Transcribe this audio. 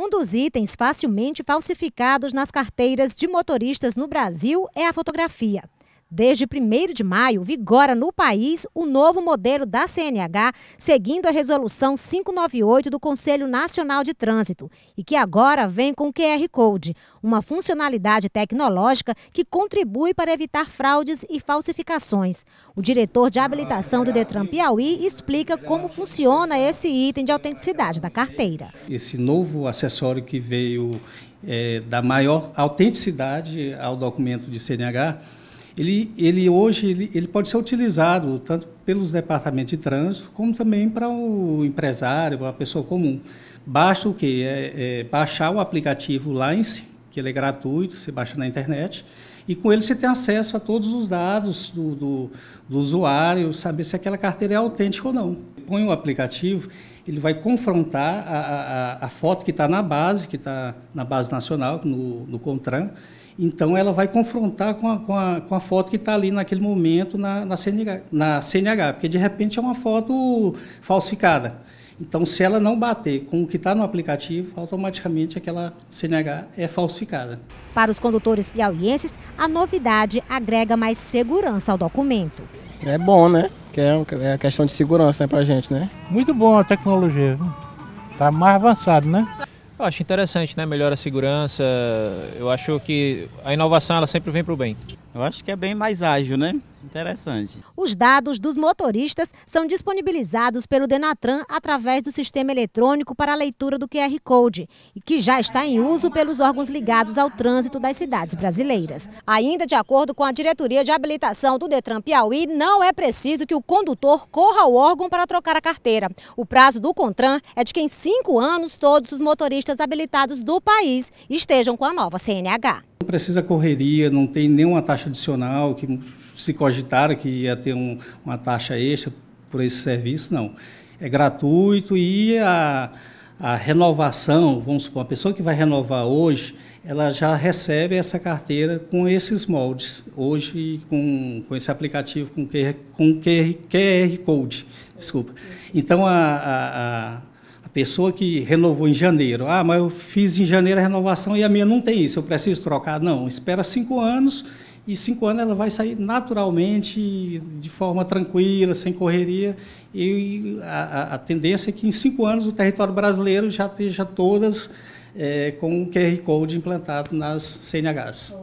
Um dos itens facilmente falsificados nas carteiras de motoristas no Brasil é a fotografia. Desde 1 de maio, vigora no país o novo modelo da CNH, seguindo a Resolução 598 do Conselho Nacional de Trânsito, e que agora vem com o QR Code, uma funcionalidade tecnológica que contribui para evitar fraudes e falsificações. O diretor de habilitação do Detran Piauí explica como funciona esse item de autenticidade da carteira. Esse novo acessório que veio é, da maior autenticidade ao documento de CNH ele, ele hoje ele, ele pode ser utilizado tanto pelos departamentos de trânsito como também para o empresário, para a pessoa comum. Basta o quê? É, é, baixar o aplicativo Lance que ele é gratuito, você baixa na internet, e com ele você tem acesso a todos os dados do, do, do usuário, saber se aquela carteira é autêntica ou não põe o aplicativo, ele vai confrontar a, a, a foto que está na base, que está na base nacional, no, no CONTRAN, então, ela vai confrontar com a, com a, com a foto que está ali naquele momento na, na, CNH, na CNH, porque de repente é uma foto falsificada. Então, se ela não bater com o que está no aplicativo, automaticamente aquela CNH é falsificada. Para os condutores piauienses, a novidade agrega mais segurança ao documento. É bom, né? Que é, é a questão de segurança né, para a gente, né? Muito bom a tecnologia. Está mais avançado, né? Eu acho interessante, né? Melhora a segurança. Eu acho que a inovação ela sempre vem para o bem. Eu acho que é bem mais ágil, né? Interessante. Os dados dos motoristas são disponibilizados pelo Denatran através do sistema eletrônico para a leitura do QR Code, que já está em uso pelos órgãos ligados ao trânsito das cidades brasileiras. Ainda de acordo com a diretoria de habilitação do Detran Piauí, não é preciso que o condutor corra ao órgão para trocar a carteira. O prazo do Contran é de que em cinco anos todos os motoristas habilitados do país estejam com a nova CNH precisa correria, não tem nenhuma taxa adicional, que se cogitaram que ia ter um, uma taxa extra por esse serviço, não. É gratuito e a, a renovação, vamos supor, uma pessoa que vai renovar hoje, ela já recebe essa carteira com esses moldes, hoje com, com esse aplicativo com QR, com QR, QR Code. Desculpa. Então, a, a Pessoa que renovou em janeiro. Ah, mas eu fiz em janeiro a renovação e a minha não tem isso, eu preciso trocar. Não, espera cinco anos e cinco anos ela vai sair naturalmente, de forma tranquila, sem correria. E a, a tendência é que em cinco anos o território brasileiro já esteja todas é, com o QR Code implantado nas CNHs.